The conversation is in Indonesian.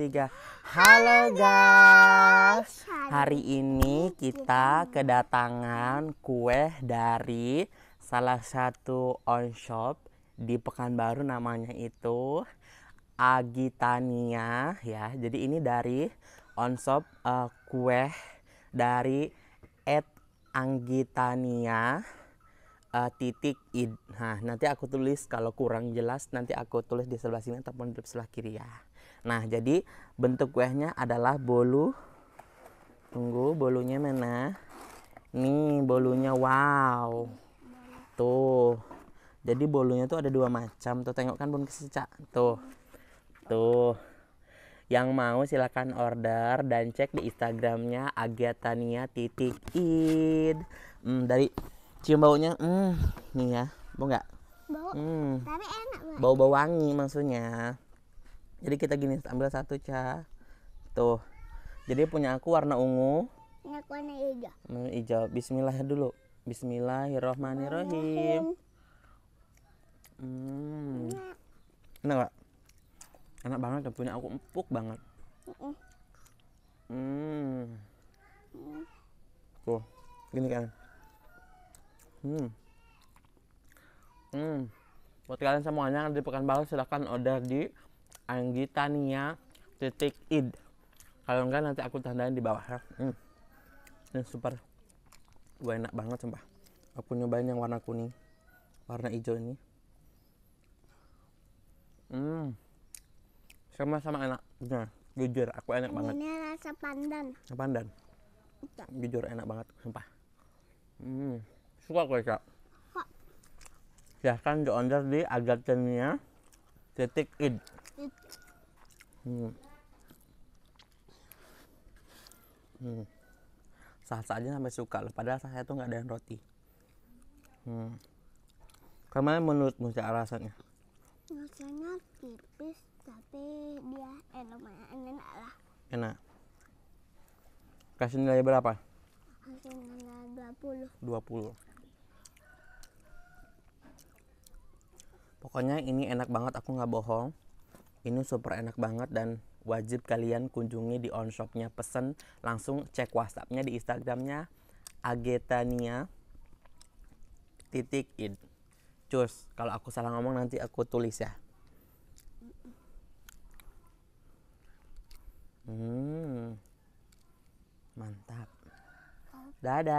tiga Halo guys Hari ini kita kedatangan kue dari salah satu on shop di Pekanbaru namanya itu Agitania ya Jadi ini dari on shop uh, kue dari Ed Anggitania uh, titik id. Nah, nanti aku tulis kalau kurang jelas nanti aku tulis di sebelah sini ataupun di sebelah kiri ya. Nah, jadi bentuk kuehnya adalah bolu. Tunggu, bolunya mana? Nih, bolunya. Wow. Tuh. Jadi bolunya tuh ada dua macam. Tuh tengok kan bun kesica. Tuh. Tuh. Yang mau silahkan order dan cek di Instagramnya Agiatania titik id. Hmm, dari cium baunya, hmm, nih ya, bau nggak? Bau. Hmm. Tapi enak. Bau-bau wangi maksudnya jadi kita gini ambil satu ca tuh jadi punya aku warna ungu punya aku warna hijau warna hijau Bismillah dulu Bismillahirrohmanirrohim hmm. enak gak? enak banget dan punya aku empuk banget hmm. tuh gini kan hmm hmm buat kalian semuanya di Pekanbaru silahkan order di Anggitania titik id kalau enggak nanti aku tandain di bawah ya hmm. ini super gue enak banget sumpah aku nyobain yang warna kuning warna hijau ini hmm sama-sama enak nah, jujur aku enak banget ini rasa pandan pandan iya. jujur enak banget sumpah hmm suka kue kak silahkan di order di agatennya titik id hmm. Hmm. Salsa aja sampai suka loh. Padahal saya tuh nggak ada yang roti. Hmm. Kemana menurutmu cara alasannya? Rasanya tipis tapi dia enak lumayan enak lah. Enak. Kasih nilai berapa? Kasih nilai 20. 20. Pokoknya ini enak banget, aku nggak bohong ini super enak banget dan wajib kalian kunjungi di onshopnya pesen langsung cek whatsappnya di instagramnya agetania titik id cus kalau aku salah ngomong nanti aku tulis ya hmm mantap dadah